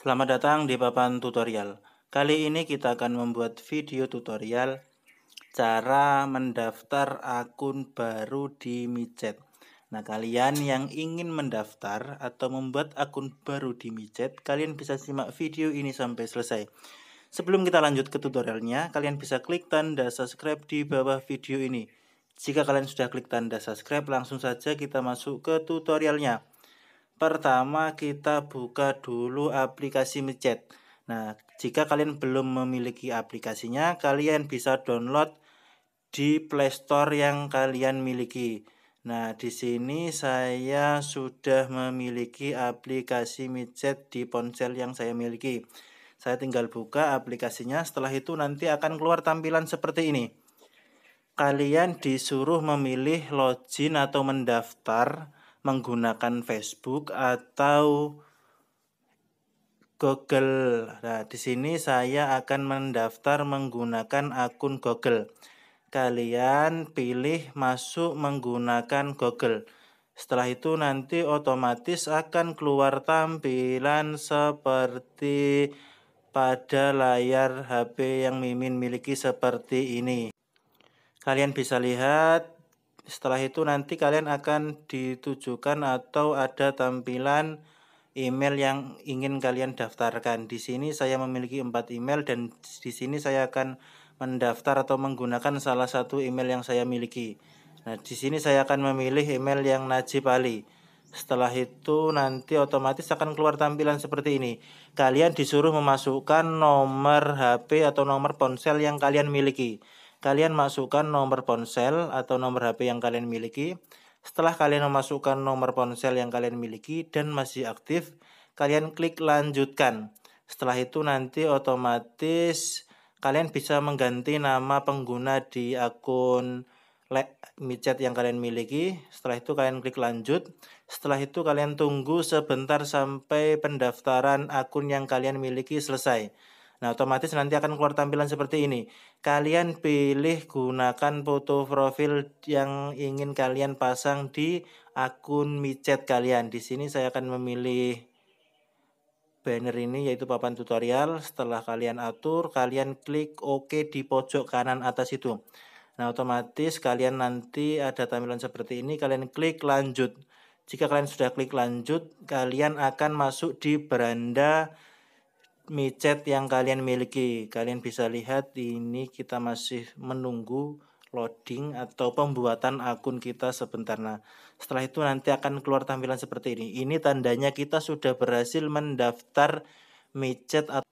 Selamat datang di papan tutorial. Kali ini kita akan membuat video tutorial cara mendaftar akun baru di Micet. Nah, kalian yang ingin mendaftar atau membuat akun baru di Micet, kalian bisa simak video ini sampai selesai. Sebelum kita lanjut ke tutorialnya, kalian bisa klik tanda subscribe di bawah video ini. Jika kalian sudah klik tanda subscribe, langsung saja kita masuk ke tutorialnya. Pertama, kita buka dulu aplikasi micet. Nah, jika kalian belum memiliki aplikasinya, kalian bisa download di playstore yang kalian miliki. Nah, di sini saya sudah memiliki aplikasi micet di ponsel yang saya miliki. Saya tinggal buka aplikasinya, setelah itu nanti akan keluar tampilan seperti ini. Kalian disuruh memilih login atau mendaftar menggunakan Facebook atau Google. Nah, di sini saya akan mendaftar menggunakan akun Google. Kalian pilih masuk menggunakan Google. Setelah itu nanti otomatis akan keluar tampilan seperti pada layar HP yang Mimin miliki seperti ini. Kalian bisa lihat setelah itu nanti kalian akan ditujukan atau ada tampilan email yang ingin kalian daftarkan. Di sini saya memiliki empat email dan di sini saya akan mendaftar atau menggunakan salah satu email yang saya miliki. Nah, di sini saya akan memilih email yang Najib Ali. Setelah itu nanti otomatis akan keluar tampilan seperti ini. Kalian disuruh memasukkan nomor HP atau nomor ponsel yang kalian miliki kalian masukkan nomor ponsel atau nomor HP yang kalian miliki. Setelah kalian memasukkan nomor ponsel yang kalian miliki dan masih aktif, kalian klik lanjutkan. Setelah itu nanti otomatis kalian bisa mengganti nama pengguna di akun micet yang kalian miliki. Setelah itu kalian klik lanjut. Setelah itu kalian tunggu sebentar sampai pendaftaran akun yang kalian miliki selesai. Nah, otomatis nanti akan keluar tampilan seperti ini. Kalian pilih gunakan foto profil yang ingin kalian pasang di akun micet kalian. Di sini saya akan memilih banner ini yaitu papan tutorial. Setelah kalian atur, kalian klik OK di pojok kanan atas itu. Nah, otomatis kalian nanti ada tampilan seperti ini, kalian klik lanjut. Jika kalian sudah klik lanjut, kalian akan masuk di beranda micet yang kalian miliki. Kalian bisa lihat ini kita masih menunggu loading atau pembuatan akun kita sebentar. Nah, setelah itu nanti akan keluar tampilan seperti ini. Ini tandanya kita sudah berhasil mendaftar micet atau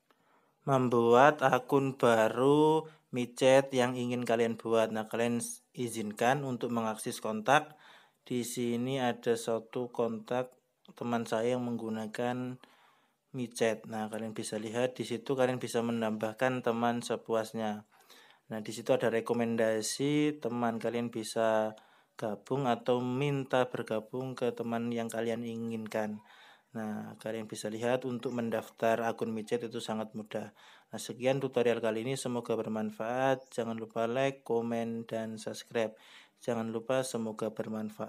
membuat akun baru micet yang ingin kalian buat. Nah, kalian izinkan untuk mengakses kontak. Di sini ada satu kontak teman saya yang menggunakan micet. Nah, kalian bisa lihat di situ kalian bisa menambahkan teman sepuasnya. Nah, di situ ada rekomendasi teman kalian bisa gabung atau minta bergabung ke teman yang kalian inginkan. Nah, kalian bisa lihat untuk mendaftar akun micet itu sangat mudah. Nah, sekian tutorial kali ini semoga bermanfaat. Jangan lupa like, komen dan subscribe. Jangan lupa semoga bermanfaat.